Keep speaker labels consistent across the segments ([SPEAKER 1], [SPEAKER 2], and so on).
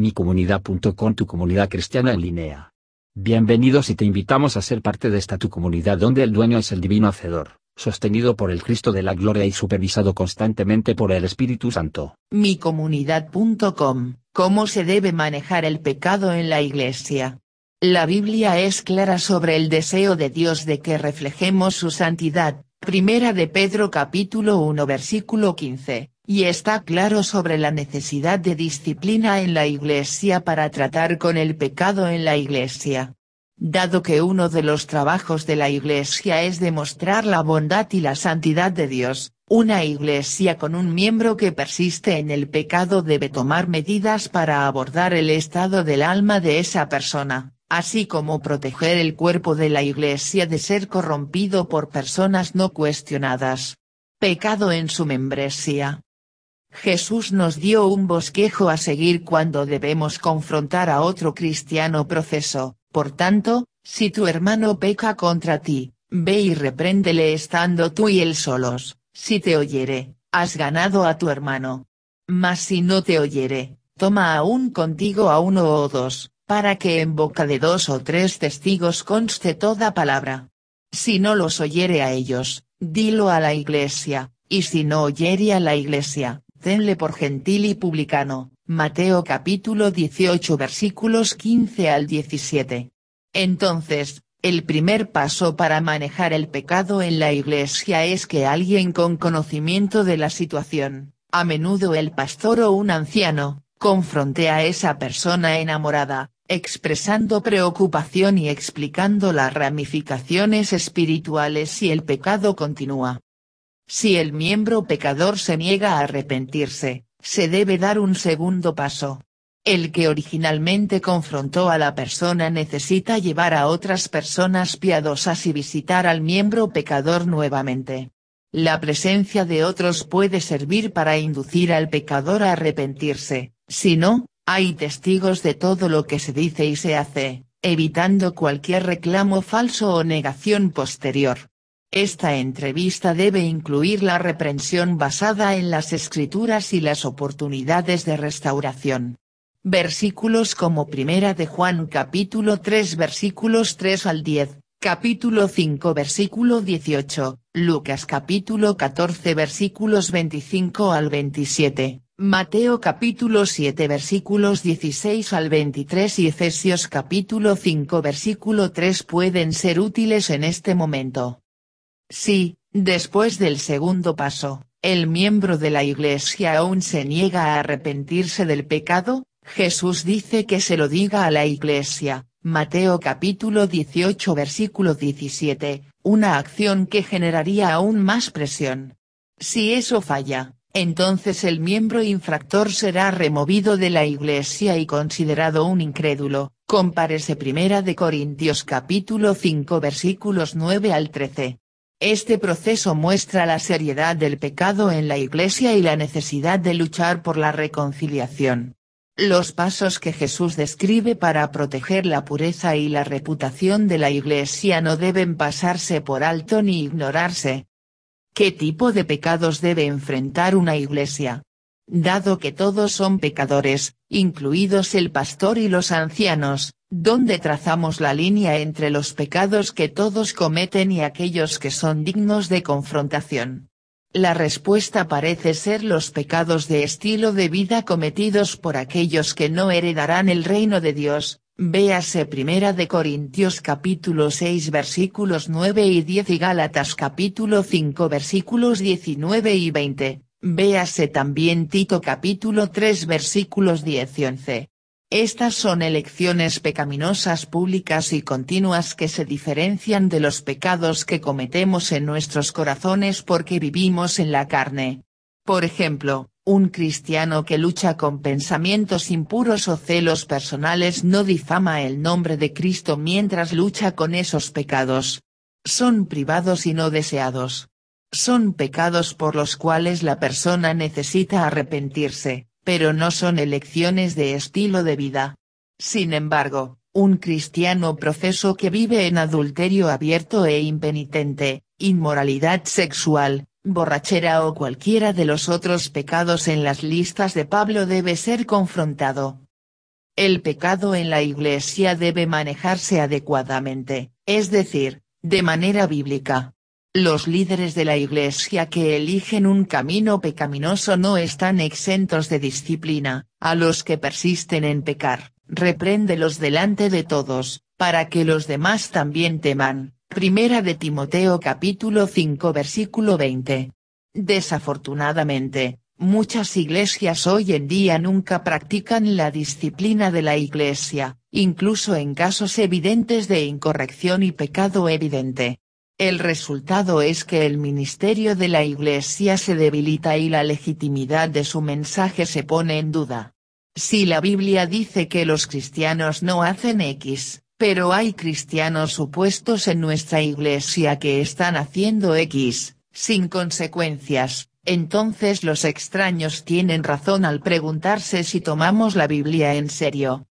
[SPEAKER 1] micomunidad.com tu comunidad cristiana en línea. Bienvenidos y te invitamos a ser parte de esta tu comunidad donde el dueño es el divino hacedor, sostenido por el Cristo de la gloria y supervisado constantemente por el Espíritu Santo. Micomunidad.com ¿Cómo se debe manejar el pecado en la iglesia? La Biblia es clara sobre el deseo de Dios de que reflejemos su santidad. Primera de Pedro capítulo 1 versículo 15 y está claro sobre la necesidad de disciplina en la Iglesia para tratar con el pecado en la Iglesia. Dado que uno de los trabajos de la Iglesia es demostrar la bondad y la santidad de Dios, una Iglesia con un miembro que persiste en el pecado debe tomar medidas para abordar el estado del alma de esa persona, así como proteger el cuerpo de la Iglesia de ser corrompido por personas no cuestionadas. Pecado en su membresía. Jesús nos dio un bosquejo a seguir cuando debemos confrontar a otro cristiano proceso, por tanto, si tu hermano peca contra ti, ve y repréndele estando tú y él solos, si te oyere, has ganado a tu hermano. Mas si no te oyere, toma aún contigo a uno o dos, para que en boca de dos o tres testigos conste toda palabra. Si no los oyere a ellos, dilo a la iglesia, y si no oyere a la iglesia, Tenle por gentil y publicano, Mateo capítulo 18 versículos 15 al 17. Entonces, el primer paso para manejar el pecado en la iglesia es que alguien con conocimiento de la situación, a menudo el pastor o un anciano, confronte a esa persona enamorada, expresando preocupación y explicando las ramificaciones espirituales si el pecado continúa. Si el miembro pecador se niega a arrepentirse, se debe dar un segundo paso. El que originalmente confrontó a la persona necesita llevar a otras personas piadosas y visitar al miembro pecador nuevamente. La presencia de otros puede servir para inducir al pecador a arrepentirse, si no, hay testigos de todo lo que se dice y se hace, evitando cualquier reclamo falso o negación posterior. Esta entrevista debe incluir la reprensión basada en las escrituras y las oportunidades de restauración. Versículos como Primera de Juan capítulo 3 versículos 3 al 10, capítulo 5 versículo 18, Lucas capítulo 14 versículos 25 al 27, Mateo capítulo 7 versículos 16 al 23 y Efesios capítulo 5 versículo 3 pueden ser útiles en este momento. Si, después del segundo paso, el miembro de la Iglesia aún se niega a arrepentirse del pecado, Jesús dice que se lo diga a la Iglesia, Mateo capítulo 18 versículo 17, una acción que generaría aún más presión. Si eso falla, entonces el miembro infractor será removido de la iglesia y considerado un incrédulo, comparece Primera de Corintios capítulo 5 versículos 9 al 13. Este proceso muestra la seriedad del pecado en la Iglesia y la necesidad de luchar por la reconciliación. Los pasos que Jesús describe para proteger la pureza y la reputación de la Iglesia no deben pasarse por alto ni ignorarse. ¿Qué tipo de pecados debe enfrentar una Iglesia? Dado que todos son pecadores, incluidos el pastor y los ancianos, ¿Dónde trazamos la línea entre los pecados que todos cometen y aquellos que son dignos de confrontación. La respuesta parece ser los pecados de estilo de vida cometidos por aquellos que no heredarán el reino de Dios, véase Primera de Corintios capítulo 6 versículos 9 y 10 y Gálatas capítulo 5 versículos 19 y 20, véase también Tito capítulo 3 versículos 10 y 11, estas son elecciones pecaminosas públicas y continuas que se diferencian de los pecados que cometemos en nuestros corazones porque vivimos en la carne. Por ejemplo, un cristiano que lucha con pensamientos impuros o celos personales no difama el nombre de Cristo mientras lucha con esos pecados. Son privados y no deseados. Son pecados por los cuales la persona necesita arrepentirse pero no son elecciones de estilo de vida. Sin embargo, un cristiano profeso que vive en adulterio abierto e impenitente, inmoralidad sexual, borrachera o cualquiera de los otros pecados en las listas de Pablo debe ser confrontado. El pecado en la Iglesia debe manejarse adecuadamente, es decir, de manera bíblica. Los líderes de la Iglesia que eligen un camino pecaminoso no están exentos de disciplina, a los que persisten en pecar, repréndelos delante de todos, para que los demás también teman. Primera de Timoteo capítulo 5 versículo 20. Desafortunadamente, muchas iglesias hoy en día nunca practican la disciplina de la iglesia, incluso en casos evidentes de incorrección y pecado evidente. El resultado es que el ministerio de la Iglesia se debilita y la legitimidad de su mensaje se pone en duda. Si la Biblia dice que los cristianos no hacen X, pero hay cristianos supuestos en nuestra Iglesia que están haciendo X, sin consecuencias, entonces los extraños tienen razón al preguntarse si tomamos la Biblia en serio.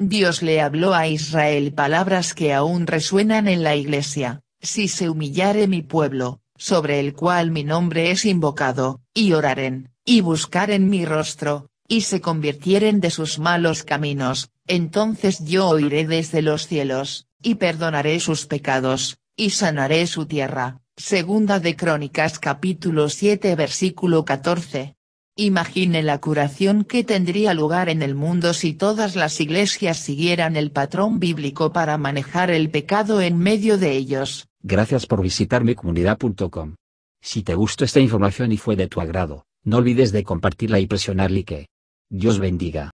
[SPEAKER 1] Dios le habló a Israel palabras que aún resuenan en la Iglesia si se humillare mi pueblo, sobre el cual mi nombre es invocado, y oraren, y buscaren mi rostro, y se convirtieren de sus malos caminos, entonces yo oiré desde los cielos, y perdonaré sus pecados, y sanaré su tierra. Segunda de Crónicas capítulo 7 versículo 14. Imagine la curación que tendría lugar en el mundo si todas las iglesias siguieran el patrón bíblico para manejar el pecado en medio de ellos. Gracias por visitar mi comunidad.com. Si te gustó esta información y fue de tu agrado, no olvides de compartirla y presionar like. Dios bendiga.